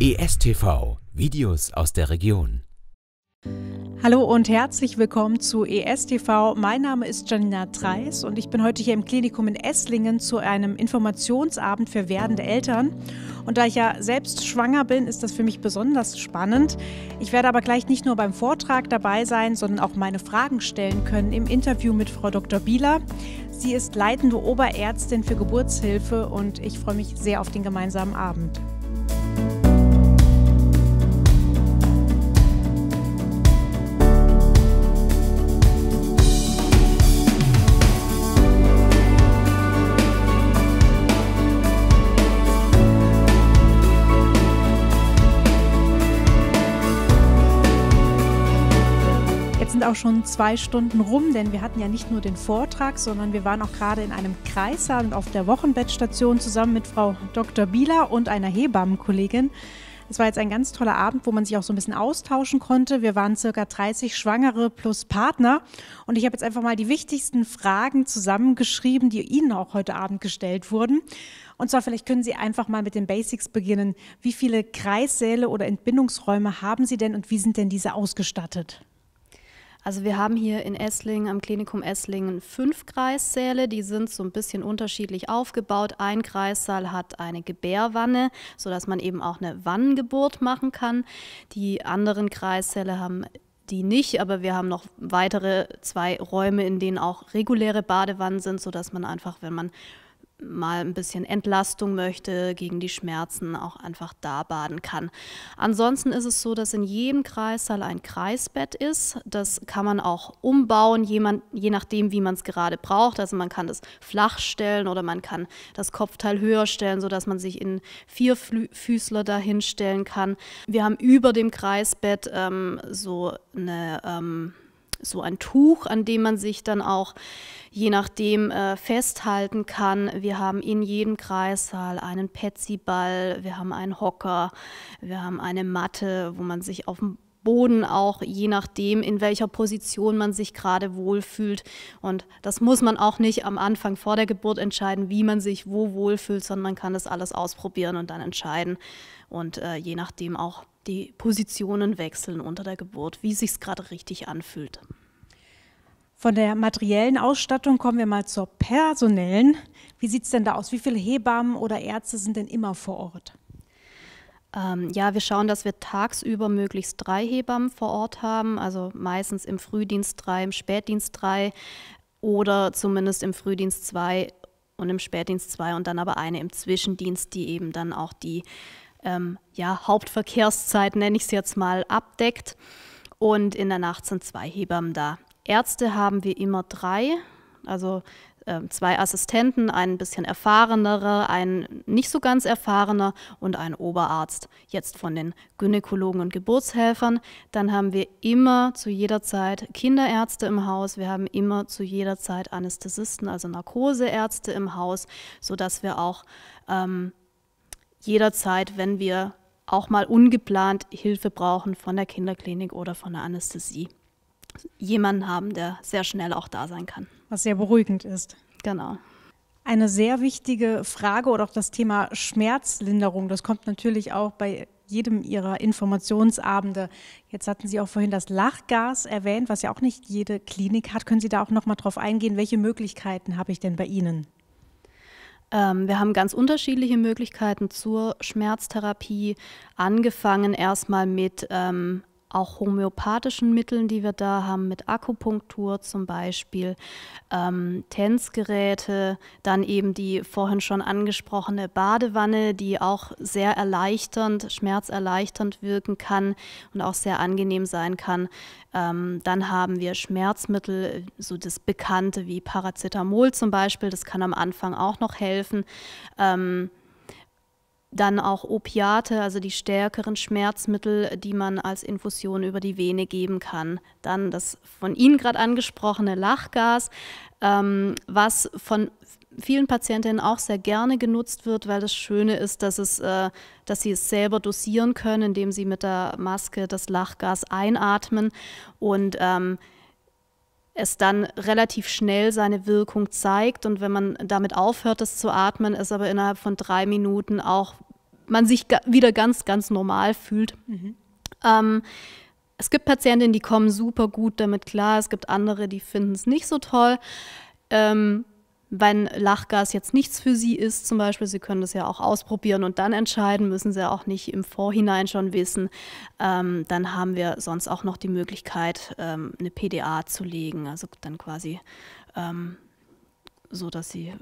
ESTV Videos aus der Region. Hallo und herzlich willkommen zu ESTV. Mein Name ist Janina Treis und ich bin heute hier im Klinikum in Esslingen zu einem Informationsabend für werdende Eltern. Und da ich ja selbst schwanger bin, ist das für mich besonders spannend. Ich werde aber gleich nicht nur beim Vortrag dabei sein, sondern auch meine Fragen stellen können im Interview mit Frau Dr. Bieler. Sie ist leitende Oberärztin für Geburtshilfe und ich freue mich sehr auf den gemeinsamen Abend. auch schon zwei Stunden rum, denn wir hatten ja nicht nur den Vortrag, sondern wir waren auch gerade in einem Kreissaal und auf der Wochenbettstation zusammen mit Frau Dr. Bieler und einer Hebammenkollegin. Es war jetzt ein ganz toller Abend, wo man sich auch so ein bisschen austauschen konnte. Wir waren circa 30 Schwangere plus Partner. Und ich habe jetzt einfach mal die wichtigsten Fragen zusammengeschrieben, die Ihnen auch heute Abend gestellt wurden. Und zwar vielleicht können Sie einfach mal mit den Basics beginnen. Wie viele Kreissäle oder Entbindungsräume haben Sie denn und wie sind denn diese ausgestattet? Also wir haben hier in Esslingen am Klinikum Esslingen fünf Kreissäle, die sind so ein bisschen unterschiedlich aufgebaut. Ein Kreissaal hat eine Gebärwanne, sodass man eben auch eine Wannengeburt machen kann. Die anderen Kreissäle haben die nicht, aber wir haben noch weitere zwei Räume, in denen auch reguläre Badewannen sind, sodass man einfach, wenn man mal ein bisschen Entlastung möchte, gegen die Schmerzen auch einfach da baden kann. Ansonsten ist es so, dass in jedem Kreissaal ein Kreisbett ist. Das kann man auch umbauen, jemand, je nachdem, wie man es gerade braucht. Also man kann das flach stellen oder man kann das Kopfteil höher stellen, sodass man sich in Vierfüßler dahin stellen kann. Wir haben über dem Kreisbett ähm, so eine... Ähm, so ein Tuch, an dem man sich dann auch je nachdem äh, festhalten kann. Wir haben in jedem Kreissaal einen Petsyball, wir haben einen Hocker, wir haben eine Matte, wo man sich auf dem Boden auch, je nachdem, in welcher Position man sich gerade wohlfühlt. Und das muss man auch nicht am Anfang vor der Geburt entscheiden, wie man sich wo wohlfühlt, sondern man kann das alles ausprobieren und dann entscheiden und äh, je nachdem auch die Positionen wechseln unter der Geburt, wie sich's gerade richtig anfühlt. Von der materiellen Ausstattung kommen wir mal zur personellen. Wie sieht es denn da aus? Wie viele Hebammen oder Ärzte sind denn immer vor Ort? Ähm, ja, wir schauen, dass wir tagsüber möglichst drei Hebammen vor Ort haben, also meistens im Frühdienst drei, im Spätdienst drei oder zumindest im Frühdienst zwei und im Spätdienst zwei und dann aber eine im Zwischendienst, die eben dann auch die ähm, ja, Hauptverkehrszeit, nenne ich es jetzt mal, abdeckt. Und in der Nacht sind zwei Hebammen da. Ärzte haben wir immer drei, also äh, zwei Assistenten, ein bisschen erfahrenerer, ein nicht so ganz erfahrener und ein Oberarzt, jetzt von den Gynäkologen und Geburtshelfern. Dann haben wir immer zu jeder Zeit Kinderärzte im Haus, wir haben immer zu jeder Zeit Anästhesisten, also Narkoseärzte im Haus, sodass wir auch ähm, jederzeit, wenn wir auch mal ungeplant Hilfe brauchen von der Kinderklinik oder von der Anästhesie. Jemanden haben, der sehr schnell auch da sein kann. Was sehr beruhigend ist. Genau. Eine sehr wichtige Frage oder auch das Thema Schmerzlinderung, das kommt natürlich auch bei jedem Ihrer Informationsabende. Jetzt hatten Sie auch vorhin das Lachgas erwähnt, was ja auch nicht jede Klinik hat. Können Sie da auch noch mal drauf eingehen? Welche Möglichkeiten habe ich denn bei Ihnen? Ähm, wir haben ganz unterschiedliche Möglichkeiten zur Schmerztherapie, angefangen erstmal mit ähm, auch homöopathischen Mitteln, die wir da haben, mit Akupunktur zum Beispiel, ähm, Tänzgeräte, dann eben die vorhin schon angesprochene Badewanne, die auch sehr erleichternd, schmerzerleichternd wirken kann und auch sehr angenehm sein kann. Ähm, dann haben wir Schmerzmittel, so das Bekannte wie Paracetamol zum Beispiel, das kann am Anfang auch noch helfen. Ähm, dann auch Opiate, also die stärkeren Schmerzmittel, die man als Infusion über die Vene geben kann. Dann das von Ihnen gerade angesprochene Lachgas, ähm, was von vielen Patientinnen auch sehr gerne genutzt wird, weil das Schöne ist, dass, es, äh, dass sie es selber dosieren können, indem sie mit der Maske das Lachgas einatmen. Und ähm, es dann relativ schnell seine Wirkung zeigt und wenn man damit aufhört, das zu atmen, ist aber innerhalb von drei Minuten auch man sich wieder ganz, ganz normal fühlt. Mhm. Ähm, es gibt Patientinnen, die kommen super gut damit klar. Es gibt andere, die finden es nicht so toll. Ähm, wenn Lachgas jetzt nichts für Sie ist, zum Beispiel, Sie können das ja auch ausprobieren und dann entscheiden, müssen Sie auch nicht im Vorhinein schon wissen. Ähm, dann haben wir sonst auch noch die Möglichkeit, ähm, eine PDA zu legen, also dann quasi ähm, so, dass Sie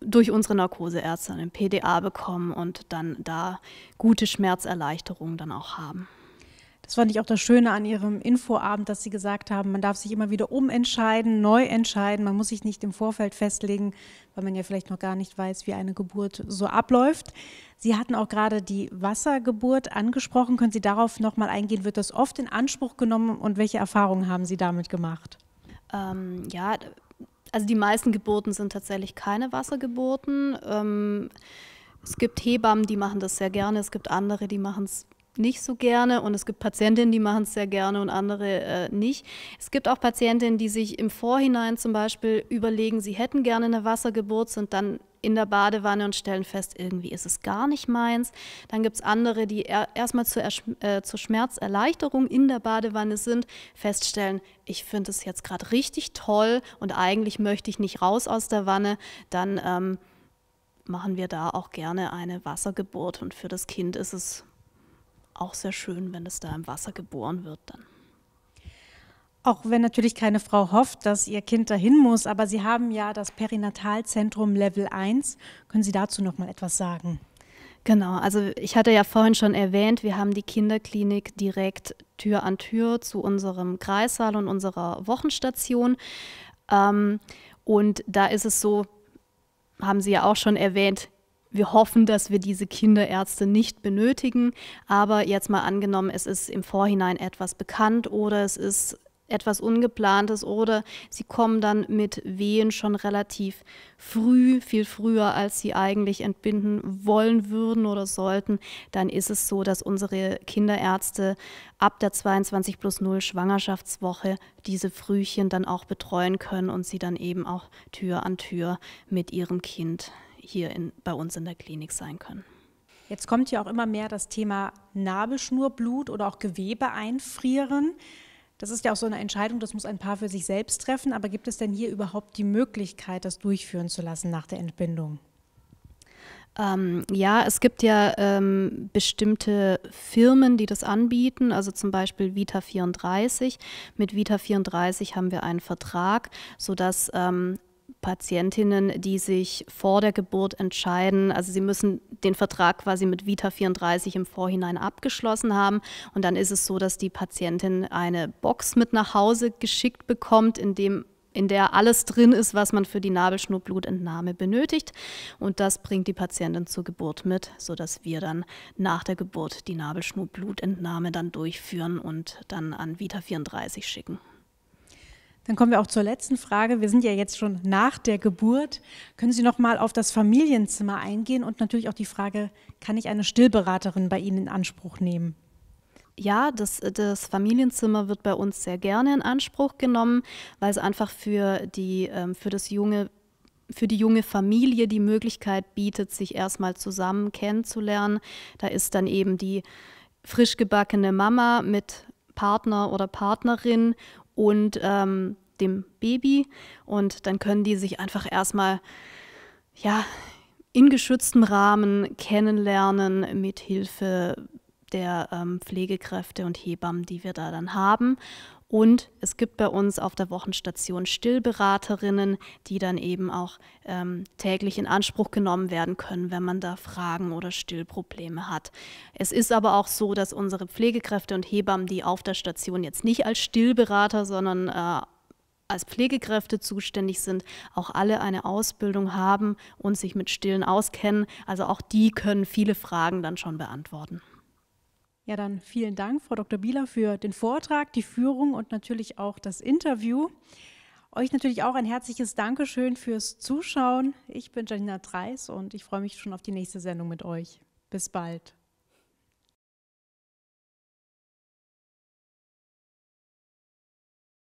durch unsere Narkoseärzte eine PDA bekommen und dann da gute Schmerzerleichterungen dann auch haben. Das fand ich auch das Schöne an ihrem Infoabend, dass sie gesagt haben, man darf sich immer wieder umentscheiden, neu entscheiden, man muss sich nicht im Vorfeld festlegen, weil man ja vielleicht noch gar nicht weiß, wie eine Geburt so abläuft. Sie hatten auch gerade die Wassergeburt angesprochen. Können Sie darauf nochmal eingehen? Wird das oft in Anspruch genommen und welche Erfahrungen haben Sie damit gemacht? Ähm, ja, also die meisten Geburten sind tatsächlich keine Wassergeburten. Ähm, es gibt Hebammen, die machen das sehr gerne. Es gibt andere, die machen es nicht so gerne und es gibt Patientinnen, die machen es sehr gerne und andere äh, nicht. Es gibt auch Patientinnen, die sich im Vorhinein zum Beispiel überlegen, sie hätten gerne eine Wassergeburt, sind dann in der Badewanne und stellen fest, irgendwie ist es gar nicht meins. Dann gibt es andere, die er, erstmal zur, äh, zur Schmerzerleichterung in der Badewanne sind, feststellen, ich finde es jetzt gerade richtig toll und eigentlich möchte ich nicht raus aus der Wanne. Dann ähm, machen wir da auch gerne eine Wassergeburt und für das Kind ist es auch sehr schön, wenn es da im Wasser geboren wird dann. Auch wenn natürlich keine Frau hofft, dass ihr Kind dahin muss, aber Sie haben ja das Perinatalzentrum Level 1. Können Sie dazu noch mal etwas sagen? Genau, also ich hatte ja vorhin schon erwähnt, wir haben die Kinderklinik direkt Tür an Tür zu unserem Kreissaal und unserer Wochenstation. Ähm, und da ist es so, haben Sie ja auch schon erwähnt, wir hoffen, dass wir diese Kinderärzte nicht benötigen, aber jetzt mal angenommen, es ist im Vorhinein etwas bekannt oder es ist etwas Ungeplantes oder sie kommen dann mit Wehen schon relativ früh, viel früher, als sie eigentlich entbinden wollen würden oder sollten, dann ist es so, dass unsere Kinderärzte ab der 22 plus 0 Schwangerschaftswoche diese Frühchen dann auch betreuen können und sie dann eben auch Tür an Tür mit ihrem Kind hier in, bei uns in der Klinik sein können. Jetzt kommt ja auch immer mehr das Thema Nabelschnurblut oder auch Gewebe einfrieren. Das ist ja auch so eine Entscheidung, das muss ein Paar für sich selbst treffen. Aber gibt es denn hier überhaupt die Möglichkeit, das durchführen zu lassen nach der Entbindung? Ähm, ja, es gibt ja ähm, bestimmte Firmen, die das anbieten, also zum Beispiel Vita 34. Mit Vita 34 haben wir einen Vertrag, sodass ähm, Patientinnen, die sich vor der Geburt entscheiden. Also sie müssen den Vertrag quasi mit Vita 34 im Vorhinein abgeschlossen haben. Und dann ist es so, dass die Patientin eine Box mit nach Hause geschickt bekommt, in dem in der alles drin ist, was man für die Nabelschnurblutentnahme benötigt. Und das bringt die Patientin zur Geburt mit, sodass wir dann nach der Geburt die Nabelschnurblutentnahme dann durchführen und dann an Vita 34 schicken. Dann kommen wir auch zur letzten Frage. Wir sind ja jetzt schon nach der Geburt. Können Sie noch mal auf das Familienzimmer eingehen und natürlich auch die Frage, kann ich eine Stillberaterin bei Ihnen in Anspruch nehmen? Ja, das, das, Familienzimmer wird bei uns sehr gerne in Anspruch genommen, weil es einfach für die, ähm, für das junge für die junge Familie die Möglichkeit bietet, sich erstmal zusammen kennenzulernen. Da ist dann eben die frisch gebackene Mama mit Partner oder Partnerin und ähm, dem Baby. Und dann können die sich einfach erstmal, ja, in geschütztem Rahmen kennenlernen mit Hilfe der ähm, Pflegekräfte und Hebammen, die wir da dann haben. Und es gibt bei uns auf der Wochenstation Stillberaterinnen, die dann eben auch ähm, täglich in Anspruch genommen werden können, wenn man da Fragen oder Stillprobleme hat. Es ist aber auch so, dass unsere Pflegekräfte und Hebammen, die auf der Station jetzt nicht als Stillberater, sondern äh, als Pflegekräfte zuständig sind, auch alle eine Ausbildung haben und sich mit Stillen auskennen. Also auch die können viele Fragen dann schon beantworten. Ja, dann vielen Dank, Frau Dr. Bieler, für den Vortrag, die Führung und natürlich auch das Interview. Euch natürlich auch ein herzliches Dankeschön fürs Zuschauen. Ich bin Janina Dreis und ich freue mich schon auf die nächste Sendung mit euch. Bis bald.